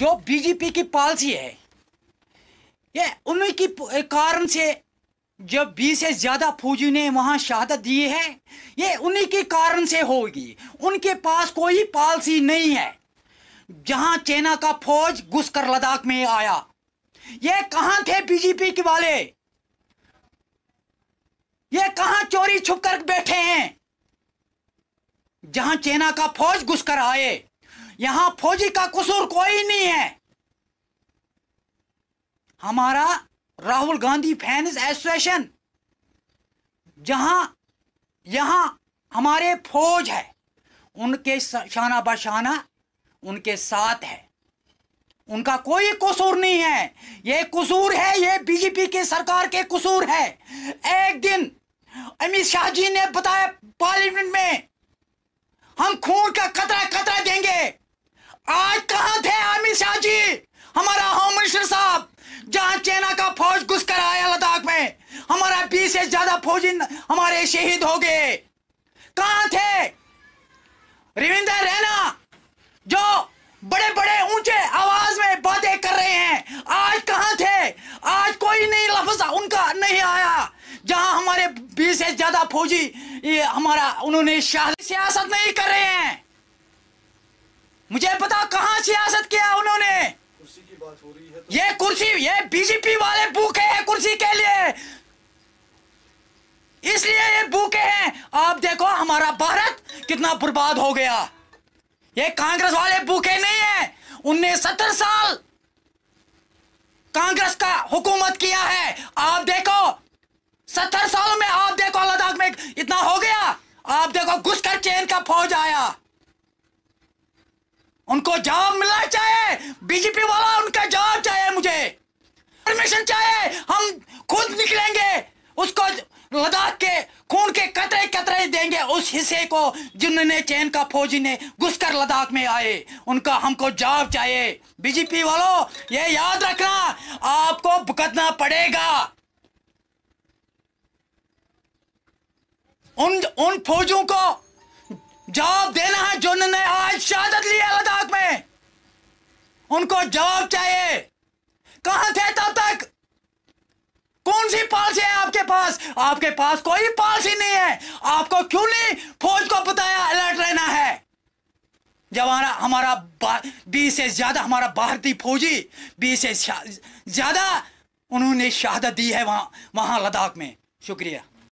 जो बीजेपी की पॉलिसी है ये उन्हीं की कारण से जब बीस से ज़्यादा फौजी ने वहां शहादत दी है ये उन्हीं के कारण से होगी उनके पास कोई पॉलिसी नहीं है जहां चाइना का फौज घुस कर लद्दाख में आया ये कहां थे बीजेपी के वाले ये कहां चोरी छुप कर बैठे हैं जहां चाइना का फौज घुसकर आए यहां फौजी का कसूर कोई नहीं है हमारा राहुल गांधी फैंस एसोसिएशन जहां यहां हमारे फौज है उनके शाना बशाना उनके साथ है उनका कोई कसूर नहीं है यह कसूर है यह बीजेपी की सरकार के कसूर है एक दिन अमित शाह जी ने बताया पार्लियामेंट में हम खून का खतरा खतरा देंगे आज कहाँ थे आमिर शाह जी हमारा होम मिनिस्टर साहब जहाँ चाइना का फौज घुस कर आया लद्दाख में हमारा बीस से ज्यादा फौजी हमारे शहीद हो गए कहाँ थे रविंदर रैना जो बड़े बड़े ऊंचे आवाज में बातें कर रहे हैं आज कहाँ थे आज कोई नहीं लफ्ज उनका नहीं आया जहाँ हमारे बीस से ज्यादा फौजी ये हमारा उन्होंने सियासत नहीं कर तो- ये कुर्सी ये बीजेपी वाले भूखे हैं कुर्सी के लिए इसलिए ये भूखे हैं आप देखो हमारा भारत कितना बर्बाद हो गया ये कांग्रेस वाले भूखे नहीं है उनने सत्तर साल कांग्रेस का हुकूमत किया है आप देखो सत्तर सालों में आप देखो लद्दाख में इतना हो गया आप देखो घुसकर चेन का फौज आया उनको जवाब मिलना चाहिए बीजेपी वाला ऑपरेशन चाहे हम खुद निकलेंगे उसको लद्दाख के खून के कतरे कतरे देंगे उस हिस्से को जिन्होंने चैन का फौजी ने घुसकर लद्दाख में आए उनका हमको जवाब चाहिए बीजेपी वालों ये याद रखना आपको भुगतना पड़ेगा उन उन फौजों को जवाब देना है जिन्होंने आज शहादत ली है लद्दाख में उनको जवाब चाहिए कहां थे तब तक कौन सी पॉलिसी है आपके पास आपके पास कोई पॉलिसी नहीं है आपको क्यों नहीं फौज को बताया अलर्ट रहना है जब हमारा हमारा बीस से ज्यादा हमारा भारतीय फौजी बीस से ज्यादा उन्होंने शहादत दी है वहां वहां लद्दाख में शुक्रिया